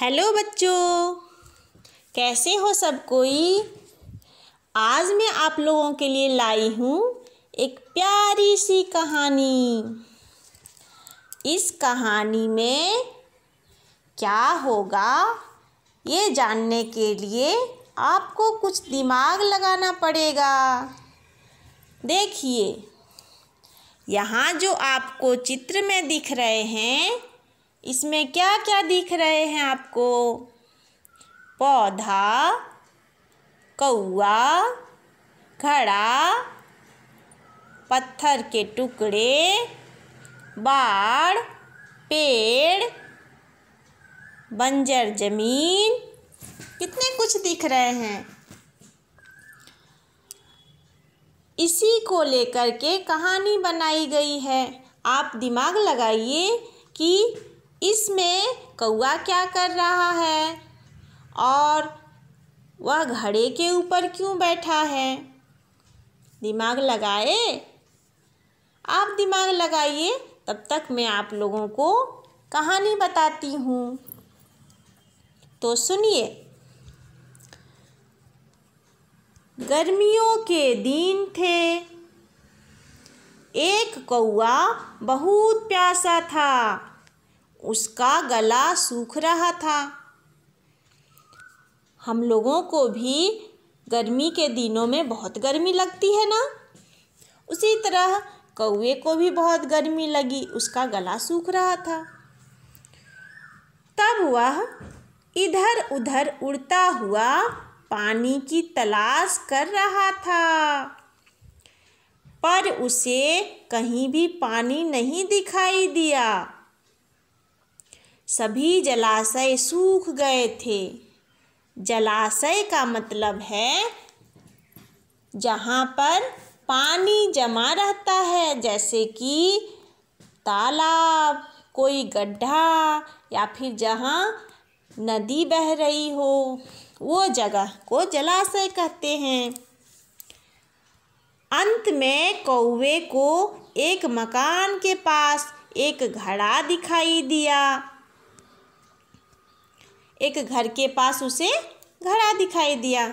hello बच्चों कैसे हो सब कोई आज मैं आप लोगों के लिए लाई हूँ एक प्यारी सी कहानी इस कहानी में क्या होगा ये जानने के लिए आपको कुछ दिमाग लगाना पड़ेगा देखिए यहाँ जो आपको चित्र में दिख रहे हैं इसमें क्या क्या दिख रहे हैं आपको पौधा कौआ घड़ा पत्थर के टुकड़े बाढ़ पेड़ बंजर जमीन कितने कुछ दिख रहे हैं इसी को लेकर के कहानी बनाई गई है आप दिमाग लगाइए कि इसमें कौआ क्या कर रहा है और वह घड़े के ऊपर क्यों बैठा है दिमाग लगाए आप दिमाग लगाइए तब तक मैं आप लोगों को कहानी बताती हूँ तो सुनिए गर्मियों के दिन थे एक कौआ बहुत प्यासा था उसका गला सूख रहा था हम लोगों को भी गर्मी के दिनों में बहुत गर्मी लगती है ना उसी तरह कौए को भी बहुत गर्मी लगी उसका गला सूख रहा था तब वह इधर उधर उड़ता हुआ पानी की तलाश कर रहा था पर उसे कहीं भी पानी नहीं दिखाई दिया सभी जलाशय सूख गए थे जलाशय का मतलब है जहाँ पर पानी जमा रहता है जैसे कि तालाब कोई गड्ढा या फिर जहाँ नदी बह रही हो वो जगह को जलाशय कहते हैं अंत में कौवे को एक मकान के पास एक घड़ा दिखाई दिया एक घर के पास उसे घड़ा दिखाई दिया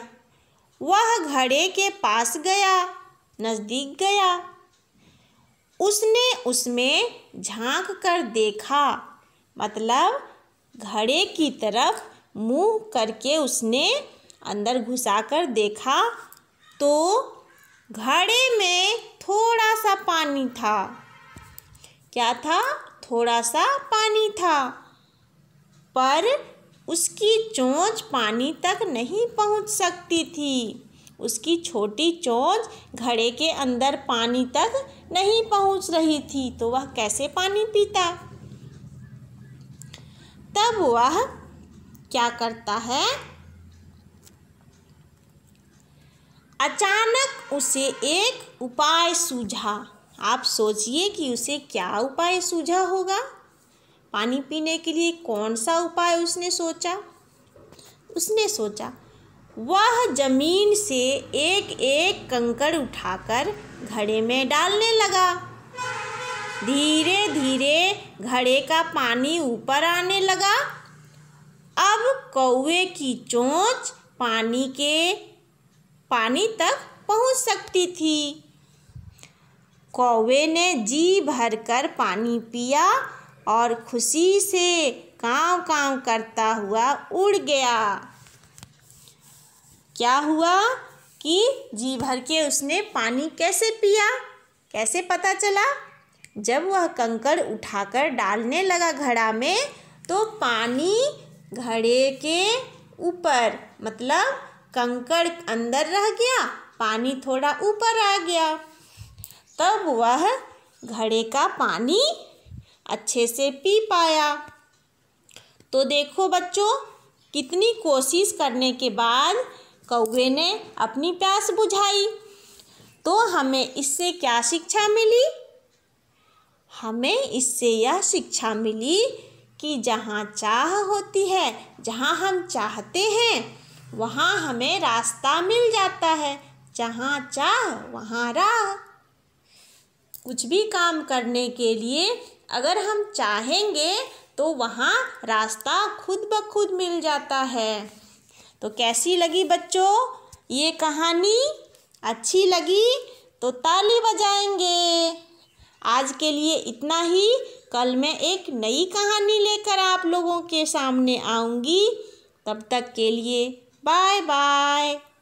वह घड़े के पास गया नज़दीक गया उसने उसमें झांक कर देखा मतलब घड़े की तरफ मुंह करके उसने अंदर घुसा कर देखा तो घड़े में थोड़ा सा पानी था क्या था थोड़ा सा पानी था पर उसकी चोंच पानी तक नहीं पहुंच सकती थी उसकी छोटी चोंच घड़े के अंदर पानी तक नहीं पहुंच रही थी तो वह कैसे पानी पीता तब वह क्या करता है अचानक उसे एक उपाय सूझा आप सोचिए कि उसे क्या उपाय सूझा होगा पानी पीने के लिए कौन सा उपाय उसने सोचा उसने सोचा वह जमीन से एक एक कंकड़ उठाकर घड़े में डालने लगा धीरे धीरे घड़े का पानी ऊपर आने लगा अब कौए की चोंच पानी के पानी तक पहुंच सकती थी कौवे ने जी भरकर पानी पिया और खुशी से काँव काँव करता हुआ उड़ गया क्या हुआ कि जी भर के उसने पानी कैसे पिया कैसे पता चला जब वह कंकड़ उठाकर डालने लगा घड़ा में तो पानी घड़े के ऊपर मतलब कंकड़ अंदर रह गया पानी थोड़ा ऊपर आ गया तब वह घड़े का पानी अच्छे से पी पाया तो देखो बच्चों कितनी कोशिश करने के बाद कौवे ने अपनी प्यास बुझाई तो हमें इससे क्या शिक्षा मिली हमें इससे यह शिक्षा मिली कि जहाँ चाह होती है जहाँ हम चाहते हैं वहाँ हमें रास्ता मिल जाता है जहाँ चाह वहाँ राह कुछ भी काम करने के लिए अगर हम चाहेंगे तो वहाँ रास्ता खुद ब खुद मिल जाता है तो कैसी लगी बच्चों ये कहानी अच्छी लगी तो ताली बजाएंगे आज के लिए इतना ही कल मैं एक नई कहानी लेकर आप लोगों के सामने आऊँगी तब तक के लिए बाय बाय